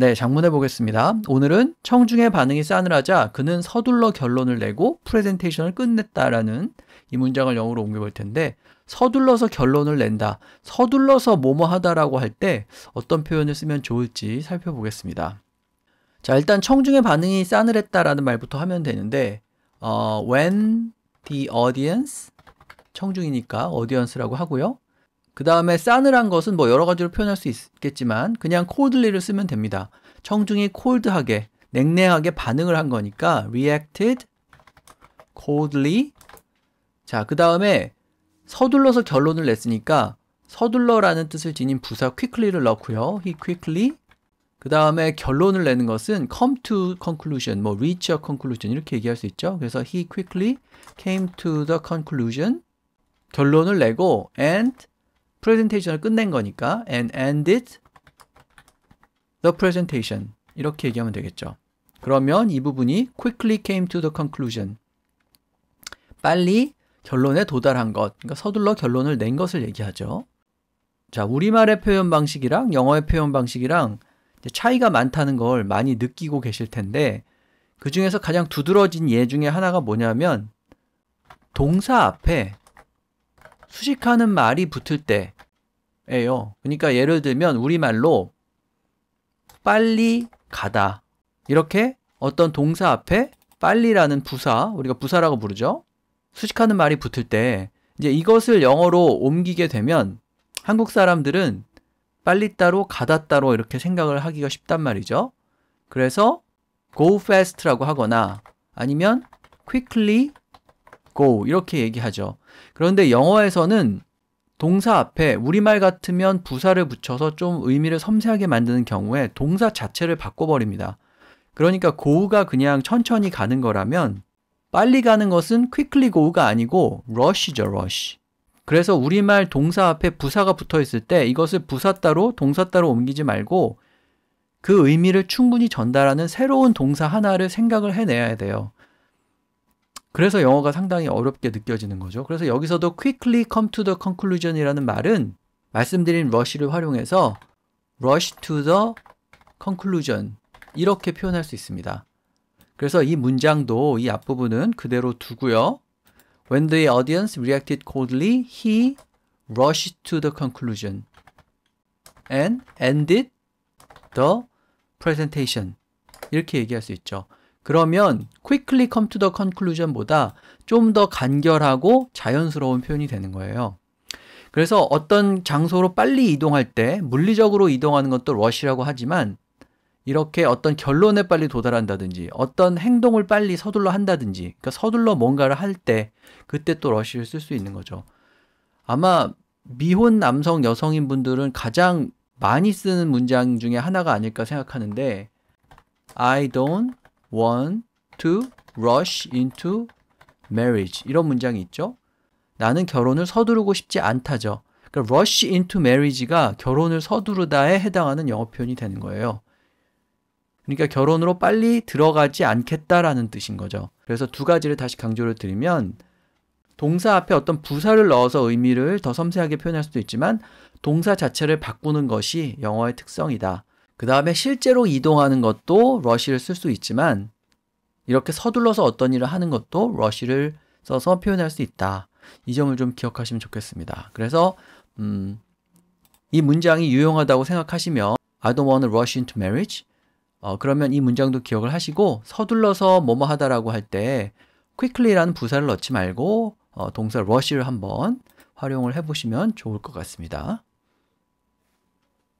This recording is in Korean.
네, 장문해 보겠습니다. 오늘은 청중의 반응이 싸늘하자 그는 서둘러 결론을 내고 프레젠테이션을 끝냈다라는 이 문장을 영어로 옮겨 볼 텐데 서둘러서 결론을 낸다. 서둘러서 뭐뭐 하다라고 할 때 어떤 표현을 쓰면 좋을지 살펴보겠습니다. 자, 일단 청중의 반응이 싸늘했다라는 말부터 하면 되는데 어, when the audience 청중이니까 audience라고 하고요. 그 다음에 싸늘한 것은 뭐 여러 가지로 표현할 수 있겠지만 그냥 coldly를 쓰면 됩니다. 청중이 cold하게, 냉랭하게 반응을 한 거니까 reacted coldly. 자, 그 다음에 서둘러서 결론을 냈으니까 서둘러라는 뜻을 지닌 부사 quickly를 넣고요. he quickly. 그 다음에 결론을 내는 것은 come to conclusion, 뭐 reach a conclusion 이렇게 얘기할 수 있죠. 그래서 he quickly came to the conclusion. 결론을 내고 and 프레젠테이션을 끝낸 거니까 and ended the presentation 이렇게 얘기하면 되겠죠. 그러면 이 부분이 quickly came to the conclusion 빨리 결론에 도달한 것, 그러니까 서둘러 결론을 낸 것을 얘기하죠. 자, 우리말의 표현 방식이랑 영어의 표현 방식이랑 차이가 많다는 걸 많이 느끼고 계실 텐데 그 중에서 가장 두드러진 예 중에 하나가 뭐냐면 동사 앞에 수식하는 말이 붙을 때예요. 그러니까 예를 들면 우리말로 빨리 가다 이렇게 어떤 동사 앞에 빨리라는 부사 우리가 부사라고 부르죠. 수식하는 말이 붙을 때 이제 이것을 영어로 옮기게 되면 한국 사람들은 빨리 따로 가다 따로 이렇게 생각을 하기가 쉽단 말이죠. 그래서 go fast라고 하거나 아니면 quickly go 이렇게 얘기하죠. 그런데 영어에서는 동사 앞에 우리말 같으면 부사를 붙여서 좀 의미를 섬세하게 만드는 경우에 동사 자체를 바꿔버립니다. 그러니까 go가 그냥 천천히 가는 거라면 빨리 가는 것은 quickly go가 아니고 rush죠, rush. 그래서 우리말 동사 앞에 부사가 붙어 있을 때 이것을 부사 따로 동사 따로 옮기지 말고 그 의미를 충분히 전달하는 새로운 동사 하나를 생각을 해내야 돼요. 그래서 영어가 상당히 어렵게 느껴지는 거죠. 그래서 여기서도 quickly come to the conclusion이라는 말은 말씀드린 rush를 활용해서 rush to the conclusion 이렇게 표현할 수 있습니다. 그래서 이 문장도 이 앞부분은 그대로 두고요. When the audience reacted coldly, he rushed to the conclusion and ended the presentation. 이렇게 얘기할 수 있죠. 그러면 quickly come to the conclusion보다 좀 더 간결하고 자연스러운 표현이 되는 거예요. 그래서 어떤 장소로 빨리 이동할 때 물리적으로 이동하는 것도 러시라고 하지만 이렇게 어떤 결론에 빨리 도달한다든지 어떤 행동을 빨리 서둘러 한다든지 그러니까 서둘러 뭔가를 할 때 그때 또 러시를 쓸 수 있는 거죠. 아마 미혼 남성 여성인 분들은 가장 많이 쓰는 문장 중에 하나가 아닐까 생각하는데 I don't want to rush into marriage 이런 문장이 있죠. 나는 결혼을 서두르고 싶지 않다죠. 그러니까 rush into marriage가 결혼을 서두르다에 해당하는 영어 표현이 되는 거예요. 그러니까 결혼으로 빨리 들어가지 않겠다라는 뜻인 거죠. 그래서 두 가지를 다시 강조를 드리면 동사 앞에 어떤 부사를 넣어서 의미를 더 섬세하게 표현할 수도 있지만 동사 자체를 바꾸는 것이 영어의 특성이다. 그 다음에 실제로 이동하는 것도 러쉬를쓸 수 있지만 이렇게 서둘러서 어떤 일을 하는 것도 러쉬를 써서 표현할 수 있다. 이 점을 좀 기억하시면 좋겠습니다. 그래서 음, 이 문장이 유용하다고 생각하시면 I don't want to rush into marriage. 어, 그러면 이 문장도 기억을 하시고 서둘러서 뭐뭐 하다라고 할 때 quickly라는 부사를 넣지 말고 어, 동사 rush를 한번 활용을 해보시면 좋을 것 같습니다.